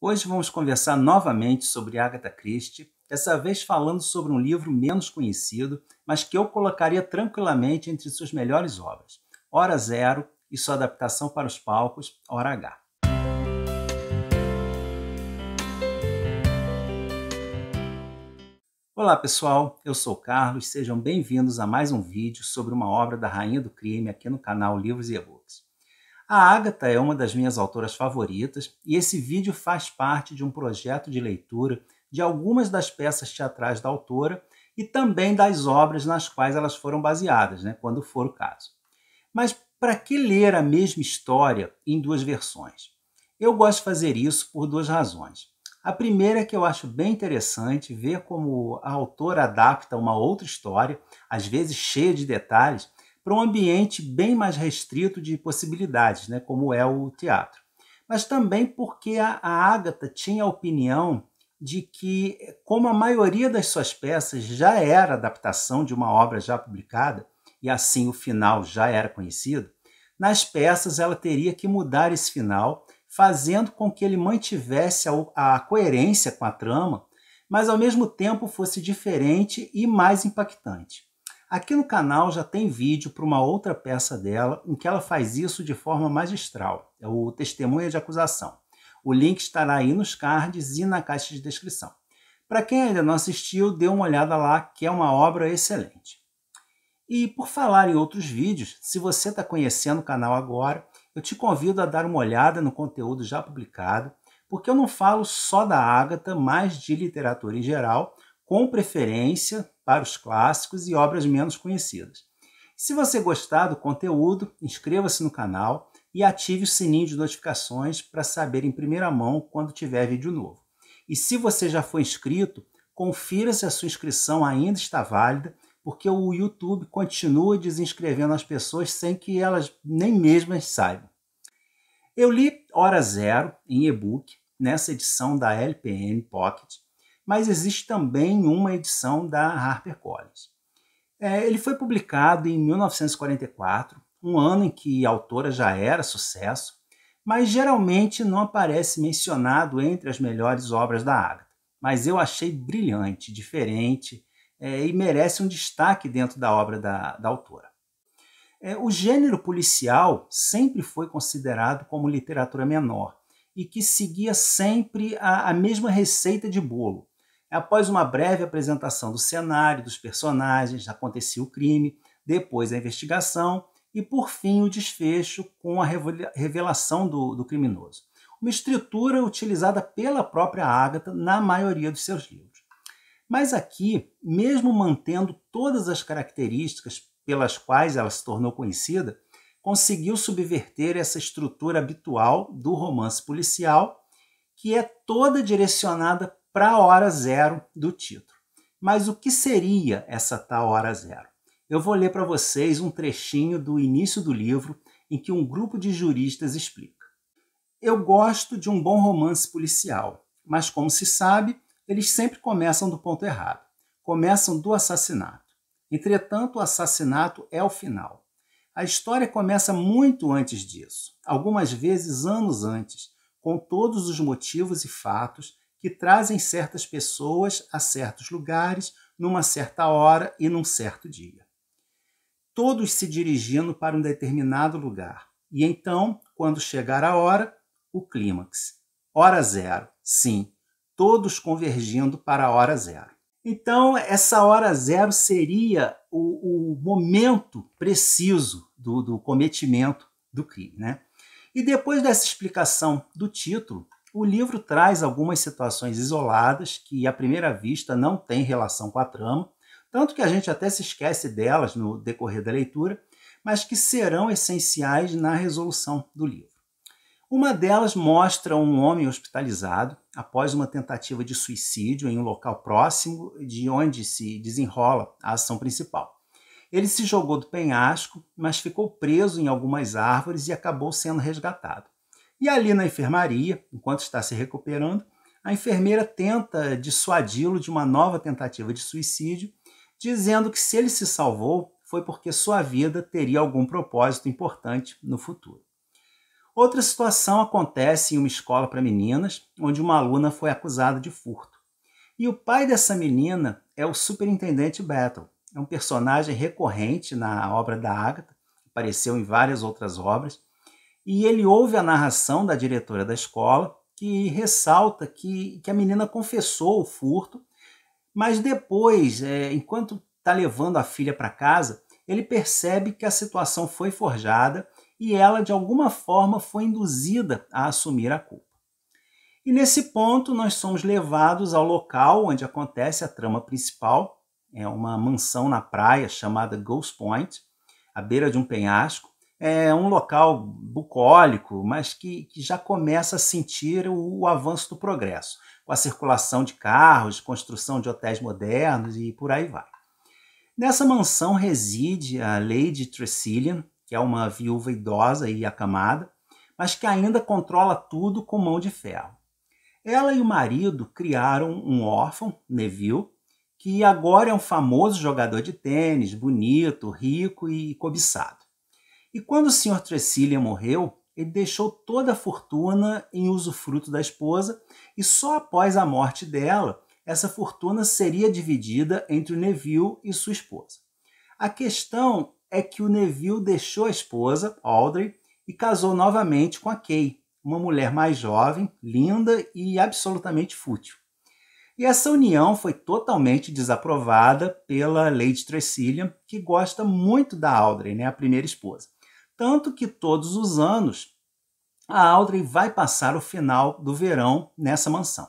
Hoje vamos conversar novamente sobre Agatha Christie, dessa vez falando sobre um livro menos conhecido, mas que eu colocaria tranquilamente entre suas melhores obras, Hora Zero e sua adaptação para os palcos, Hora H. Olá pessoal, eu sou Carlos, sejam bem-vindos a mais um vídeo sobre uma obra da Rainha do Crime aqui no canal Livros e Erros. A Agatha é uma das minhas autoras favoritas e esse vídeo faz parte de um projeto de leitura de algumas das peças teatrais da autora e também das obras nas quais elas foram baseadas, né, quando for o caso. Mas para que ler a mesma história em duas versões? Eu gosto de fazer isso por duas razões. A primeira é que eu acho bem interessante ver como a autora adapta uma outra história, às vezes cheia de detalhes, para um ambiente bem mais restrito de possibilidades, né, como é o teatro. Mas também porque a, a Agatha tinha a opinião de que, como a maioria das suas peças já era adaptação de uma obra já publicada, e assim o final já era conhecido, nas peças ela teria que mudar esse final, fazendo com que ele mantivesse a, a coerência com a trama, mas ao mesmo tempo fosse diferente e mais impactante. Aqui no canal já tem vídeo para uma outra peça dela em que ela faz isso de forma magistral, é o Testemunha de Acusação. O link estará aí nos cards e na caixa de descrição. Para quem ainda não assistiu, dê uma olhada lá, que é uma obra excelente. E por falar em outros vídeos, se você está conhecendo o canal agora, eu te convido a dar uma olhada no conteúdo já publicado, porque eu não falo só da Ágata, mas de literatura em geral, com preferência para os clássicos e obras menos conhecidas. Se você gostar do conteúdo, inscreva-se no canal e ative o sininho de notificações para saber em primeira mão quando tiver vídeo novo. E se você já foi inscrito, confira se a sua inscrição ainda está válida, porque o YouTube continua desinscrevendo as pessoas sem que elas nem mesmas saibam. Eu li Hora Zero em e-book nessa edição da LPM Pocket mas existe também uma edição da HarperCollins. É, ele foi publicado em 1944, um ano em que a autora já era sucesso, mas geralmente não aparece mencionado entre as melhores obras da Agatha. Mas eu achei brilhante, diferente é, e merece um destaque dentro da obra da, da autora. É, o gênero policial sempre foi considerado como literatura menor e que seguia sempre a, a mesma receita de bolo, Após uma breve apresentação do cenário, dos personagens, acontecia o crime, depois a investigação e, por fim, o desfecho com a revelação do, do criminoso. Uma estrutura utilizada pela própria Agatha na maioria dos seus livros. Mas aqui, mesmo mantendo todas as características pelas quais ela se tornou conhecida, conseguiu subverter essa estrutura habitual do romance policial, que é toda direcionada para a hora zero do título. Mas o que seria essa tal hora zero? Eu vou ler para vocês um trechinho do início do livro em que um grupo de juristas explica. Eu gosto de um bom romance policial, mas como se sabe, eles sempre começam do ponto errado. Começam do assassinato. Entretanto, o assassinato é o final. A história começa muito antes disso, algumas vezes anos antes, com todos os motivos e fatos que trazem certas pessoas a certos lugares, numa certa hora e num certo dia. Todos se dirigindo para um determinado lugar. E então, quando chegar a hora, o clímax. Hora zero. Sim, todos convergindo para a hora zero. Então, essa hora zero seria o, o momento preciso do, do cometimento do crime. Né? E depois dessa explicação do título, o livro traz algumas situações isoladas que, à primeira vista, não têm relação com a trama, tanto que a gente até se esquece delas no decorrer da leitura, mas que serão essenciais na resolução do livro. Uma delas mostra um homem hospitalizado após uma tentativa de suicídio em um local próximo de onde se desenrola a ação principal. Ele se jogou do penhasco, mas ficou preso em algumas árvores e acabou sendo resgatado. E ali na enfermaria, enquanto está se recuperando, a enfermeira tenta dissuadi-lo de uma nova tentativa de suicídio, dizendo que se ele se salvou foi porque sua vida teria algum propósito importante no futuro. Outra situação acontece em uma escola para meninas, onde uma aluna foi acusada de furto. E o pai dessa menina é o superintendente Battle, é um personagem recorrente na obra da Agatha, apareceu em várias outras obras, e ele ouve a narração da diretora da escola, que ressalta que, que a menina confessou o furto, mas depois, é, enquanto está levando a filha para casa, ele percebe que a situação foi forjada e ela, de alguma forma, foi induzida a assumir a culpa. E nesse ponto, nós somos levados ao local onde acontece a trama principal, é uma mansão na praia chamada Ghost Point, à beira de um penhasco, é um local bucólico, mas que, que já começa a sentir o, o, avanço do progresso, com a circulação de carros, construção de hotéis modernos e por aí vai. Nessa mansão reside a Lady Tressilian, que é uma viúva idosa e acamada, mas que ainda controla tudo com mão de ferro. Ela e o marido criaram um órfão, Neville, que agora é um famoso jogador de tênis, bonito, rico e cobiçado. E quando o Sr. Tressilian morreu, ele deixou toda a fortuna em usufruto da esposa e só após a morte dela essa fortuna seria dividida entre o Neville e sua esposa. A questão é que o Neville deixou a esposa, Audrey, e casou novamente com a Kay, uma mulher mais jovem, linda e absolutamente fútil. E essa união foi totalmente desaprovada pela Lady Tressilian, que gosta muito da Audrey, né, a primeira esposa tanto que todos os anos a Audrey vai passar o final do verão nessa mansão.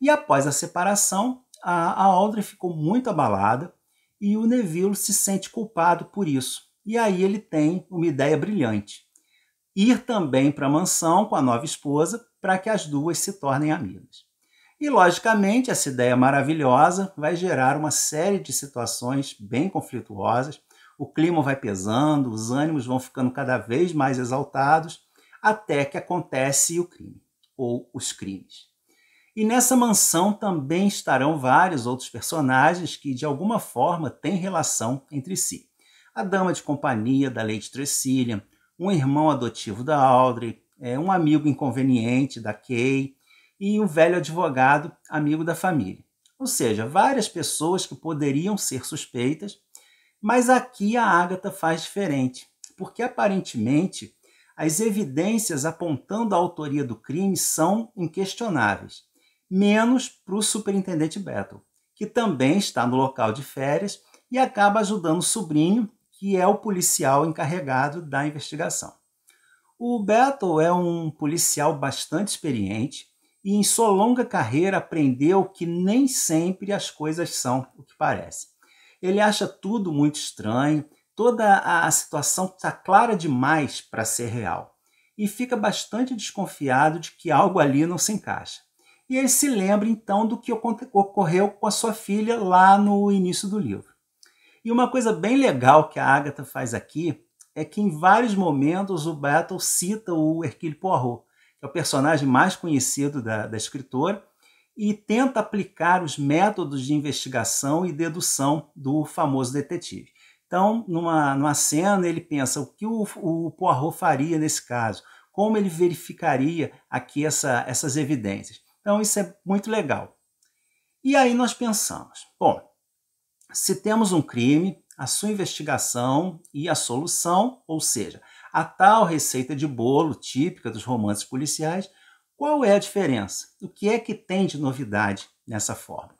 E após a separação, a, Audrey ficou muito abalada e o Neville se sente culpado por isso. E aí ele tem uma ideia brilhante: ir também para a mansão com a nova esposa para que as duas se tornem amigas. E logicamente, essa ideia maravilhosa vai gerar uma série de situações bem conflituosas o clima vai pesando, os ânimos vão ficando cada vez mais exaltados, até que acontece o crime, ou os crimes. E nessa mansão também estarão vários outros personagens que, de alguma forma, têm relação entre si. A dama de companhia da Lady Tressilian, um irmão adotivo da Audrey, é, um amigo inconveniente da Kay e um velho advogado amigo da família. Ou seja, várias pessoas que poderiam ser suspeitas mas aqui a Ágata faz diferente, porque aparentemente as evidências apontando a autoria do crime são inquestionáveis, menos para o superintendente Beto, que também está no local de férias e acaba ajudando o sobrinho, que é o policial encarregado da investigação. O Beto é um policial bastante experiente e em sua longa carreira aprendeu que nem sempre as coisas são o que parecem. Ele acha tudo muito estranho, toda a, situação está clara demais para ser real e fica bastante desconfiado de que algo ali não se encaixa. E ele se lembra então do que ocorreu com a sua filha lá no início do livro. E uma coisa bem legal que a Agatha faz aqui é que em vários momentos o Battle cita o Hercule Poirot, que é o personagem mais conhecido da, da escritora, e tenta aplicar os métodos de investigação e dedução do famoso detetive. Então, numa, numa cena, ele pensa o que o, o Poirot faria nesse caso, como ele verificaria aqui essa, essas evidências. Então, isso é muito legal. E aí nós pensamos, bom, se temos um crime, a sua investigação e a solução, ou seja, a tal receita de bolo típica dos romances policiais, qual é a diferença? O que é que tem de novidade nessa fórmula?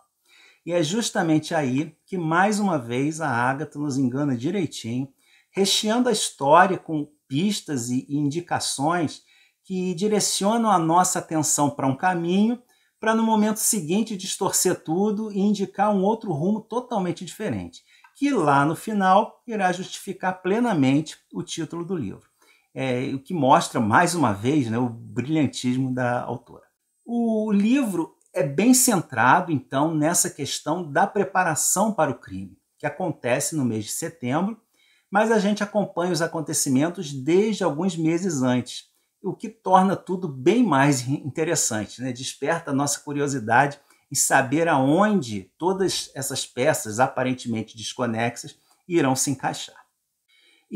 E é justamente aí que, mais uma vez, a Agatha nos engana direitinho, recheando a história com pistas e indicações que direcionam a nossa atenção para um caminho, para no momento seguinte distorcer tudo e indicar um outro rumo totalmente diferente, que lá no final irá justificar plenamente o título do livro é, o que mostra, mais uma vez, né, o brilhantismo da autora. O livro é bem centrado, então, nessa questão da preparação para o crime, que acontece no mês de setembro, mas a gente acompanha os acontecimentos desde alguns meses antes, o que torna tudo bem mais interessante, né? desperta a nossa curiosidade em saber aonde todas essas peças aparentemente desconexas irão se encaixar.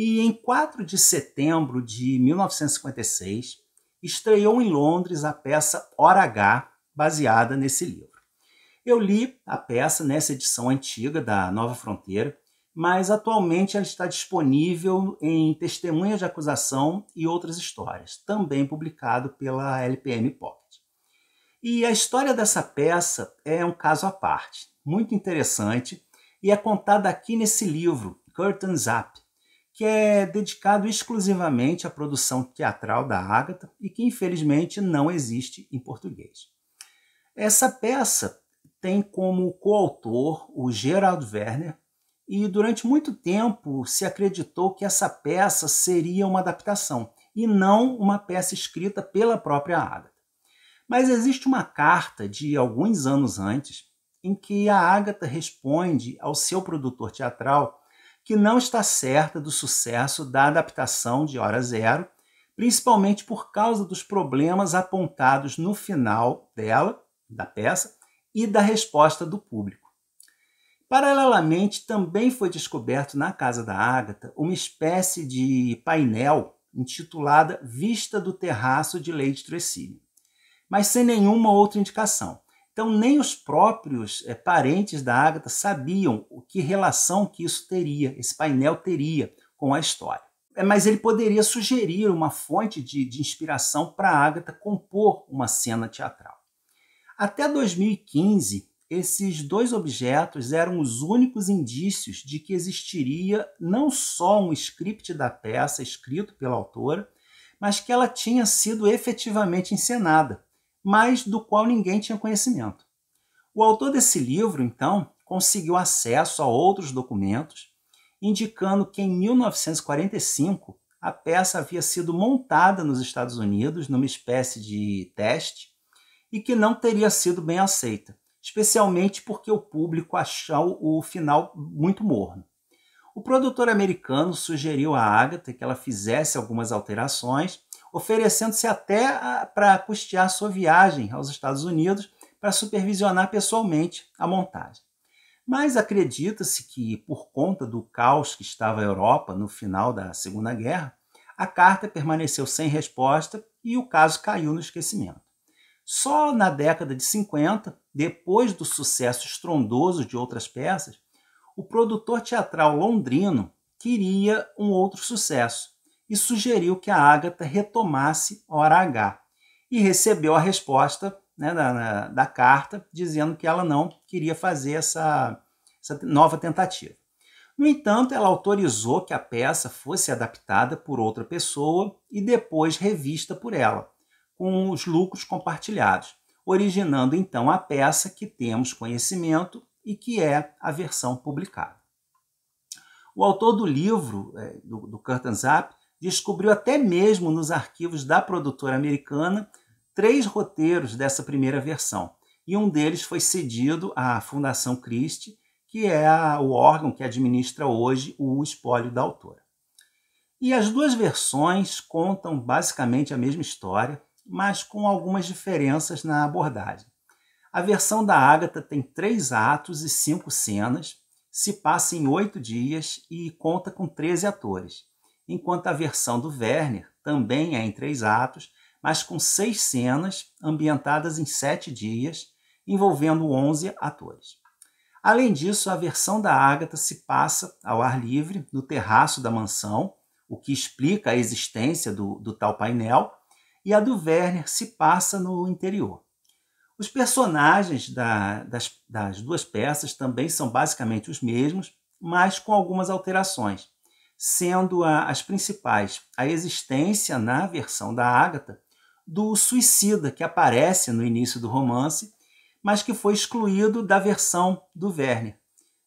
E em 4 de setembro de 1956, estreou em Londres a peça Hora H, baseada nesse livro. Eu li a peça nessa edição antiga da Nova Fronteira, mas atualmente ela está disponível em Testemunhas de Acusação e Outras Histórias, também publicado pela LPM Pocket. E a história dessa peça é um caso à parte, muito interessante, e é contada aqui nesse livro, Curtains Up, que é dedicado exclusivamente à produção teatral da Ágata e que infelizmente não existe em português. Essa peça tem como coautor o Gerald Werner e durante muito tempo se acreditou que essa peça seria uma adaptação e não uma peça escrita pela própria Ágata. Mas existe uma carta de alguns anos antes em que a Ágata responde ao seu produtor teatral que não está certa do sucesso da adaptação de Hora Zero, principalmente por causa dos problemas apontados no final dela, da peça, e da resposta do público. Paralelamente, também foi descoberto na casa da Ágata uma espécie de painel intitulada Vista do Terraço de Lady Tressilian, mas sem nenhuma outra indicação. Então, nem os próprios é, parentes da Ágata sabiam o que relação que isso teria, esse painel teria com a história. É, mas ele poderia sugerir uma fonte de, de inspiração para a Ágata compor uma cena teatral. Até 2015, esses dois objetos eram os únicos indícios de que existiria não só um script da peça escrito pela autora, mas que ela tinha sido efetivamente encenada mas do qual ninguém tinha conhecimento. O autor desse livro, então, conseguiu acesso a outros documentos, indicando que em 1945 a peça havia sido montada nos Estados Unidos numa espécie de teste e que não teria sido bem aceita, especialmente porque o público achou o final muito morno. O produtor americano sugeriu a Agatha que ela fizesse algumas alterações oferecendo-se até para custear sua viagem aos Estados Unidos para supervisionar pessoalmente a montagem. Mas acredita-se que, por conta do caos que estava a Europa no final da Segunda Guerra, a carta permaneceu sem resposta e o caso caiu no esquecimento. Só na década de 50, depois do sucesso estrondoso de outras peças, o produtor teatral londrino queria um outro sucesso, e sugeriu que a Ágata retomasse Hora H. E recebeu a resposta né, da, da, carta dizendo que ela não queria fazer essa, essa nova tentativa. No entanto, ela autorizou que a peça fosse adaptada por outra pessoa e depois revista por ela, com os lucros compartilhados, originando então a peça que temos conhecimento e que é a versão publicada. O autor do livro, é, do, do Curtain Zap, descobriu até mesmo nos arquivos da produtora americana três roteiros dessa primeira versão. E um deles foi cedido à Fundação Christie, que é o órgão que administra hoje o espólio da autora. E as duas versões contam basicamente a mesma história, mas com algumas diferenças na abordagem. A versão da Ágata tem três atos e cinco cenas, se passa em oito dias e conta com 13 atores enquanto a versão do Werner também é em três atos, mas com seis cenas ambientadas em sete dias, envolvendo 11 atores. Além disso, a versão da Ágata se passa ao ar livre, no terraço da mansão, o que explica a existência do, do tal painel, e a do Werner se passa no interior. Os personagens da, das, das duas peças também são basicamente os mesmos, mas com algumas alterações sendo a, as principais a existência, na versão da Ágata, do suicida que aparece no início do romance, mas que foi excluído da versão do Werner,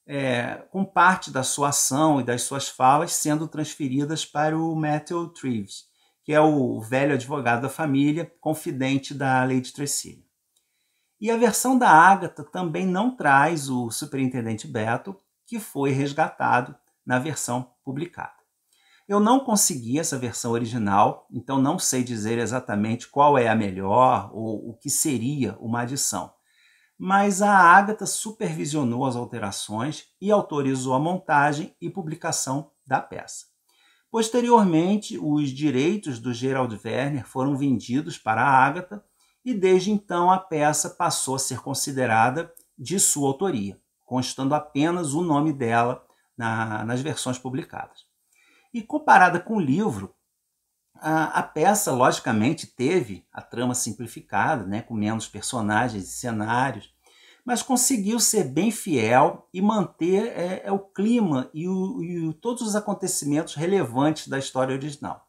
é, com parte da sua ação e das suas falas sendo transferidas para o Matthew Treves, que é o velho advogado da família, confidente da Lady Tressilian. E a versão da Ágata também não traz o superintendente Beto, que foi resgatado na versão publicada. Eu não consegui essa versão original, então não sei dizer exatamente qual é a melhor ou o que seria uma adição. Mas a Agatha supervisionou as alterações e autorizou a montagem e publicação da peça. Posteriormente, os direitos do Gerald Werner foram vendidos para a Agatha e desde então a peça passou a ser considerada de sua autoria, constando apenas o nome dela na, nas versões publicadas. E comparada com o livro, a, a, peça, logicamente, teve a trama simplificada, né, com menos personagens e cenários, mas conseguiu ser bem fiel e manter é, é o clima e, o, e, todos os acontecimentos relevantes da história original.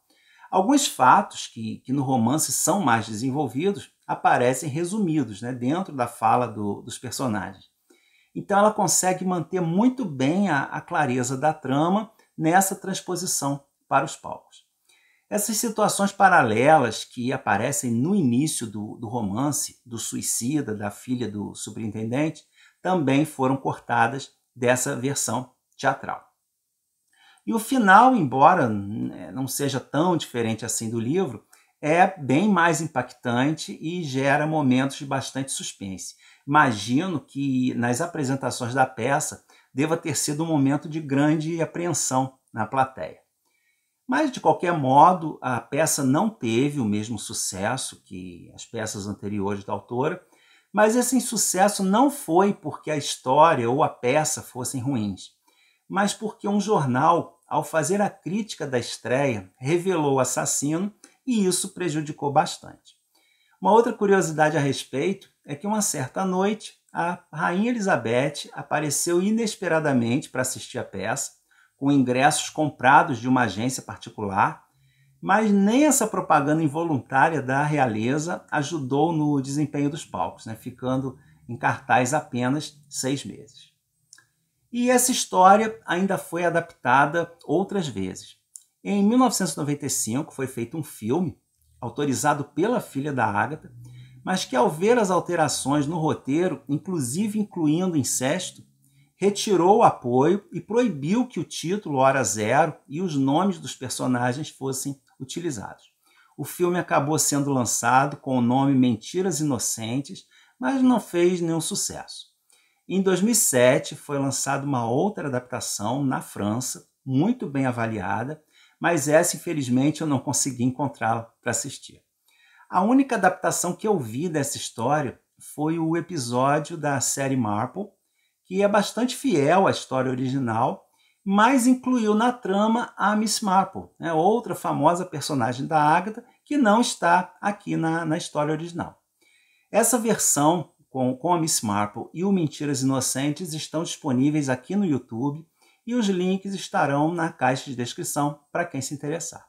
Alguns fatos que, que no romance são mais desenvolvidos aparecem resumidos né, dentro da fala do, dos personagens. Então ela consegue manter muito bem a, a clareza da trama nessa transposição para os palcos. Essas situações paralelas que aparecem no início do, do romance do suicida da filha do superintendente também foram cortadas dessa versão teatral. E o final, embora né, não seja tão diferente assim do livro, é bem mais impactante e gera momentos de bastante suspense. Imagino que nas apresentações da peça deva ter sido um momento de grande apreensão na plateia. Mas, de qualquer modo, a peça não teve o mesmo sucesso que as peças anteriores da autora, mas esse insucesso não foi porque a história ou a peça fossem ruins, mas porque um jornal, ao fazer a crítica da estreia, revelou o assassino e isso prejudicou bastante. Uma outra curiosidade a respeito é que uma certa noite a Rainha Elizabeth apareceu inesperadamente para assistir a peça, com ingressos comprados de uma agência particular, mas nem essa propaganda involuntária da realeza ajudou no desempenho dos palcos, né? ficando em cartaz apenas seis meses. E essa história ainda foi adaptada outras vezes. Em 1995 foi feito um filme autorizado pela filha da Ágata, mas que, ao ver as alterações no roteiro, inclusive incluindo incesto, retirou o apoio e proibiu que o título Hora Zero e os nomes dos personagens fossem utilizados. O filme acabou sendo lançado com o nome Mentiras Inocentes, mas não fez nenhum sucesso. Em 2007 foi lançada uma outra adaptação na França, muito bem avaliada, mas essa, infelizmente, eu não consegui encontrá-la para assistir. A única adaptação que eu vi dessa história foi o episódio da série Marple, que é bastante fiel à história original, mas incluiu na trama a Miss Marple, né, outra famosa personagem da Agatha, que não está aqui na, na história original. Essa versão com, com a Miss Marple e o Mentiras Inocentes estão disponíveis aqui no YouTube e os links estarão na caixa de descrição para quem se interessar.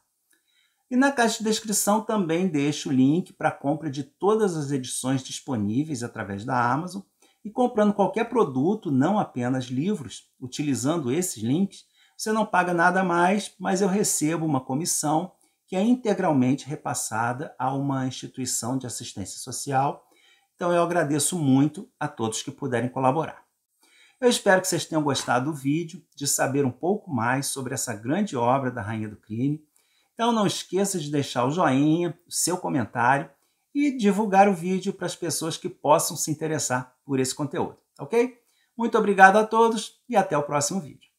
E na caixa de descrição também deixo o link para a compra de todas as edições disponíveis através da Amazon. E comprando qualquer produto, não apenas livros, utilizando esses links, você não paga nada mais, mas eu recebo uma comissão que é integralmente repassada a uma instituição de assistência social. Então eu agradeço muito a todos que puderem colaborar. Eu espero que vocês tenham gostado do vídeo, de saber um pouco mais sobre essa grande obra da Rainha do Crime. Então não esqueça de deixar o joinha, o seu comentário e divulgar o vídeo para as pessoas que possam se interessar por esse conteúdo, ok? Muito obrigado a todos e até o próximo vídeo.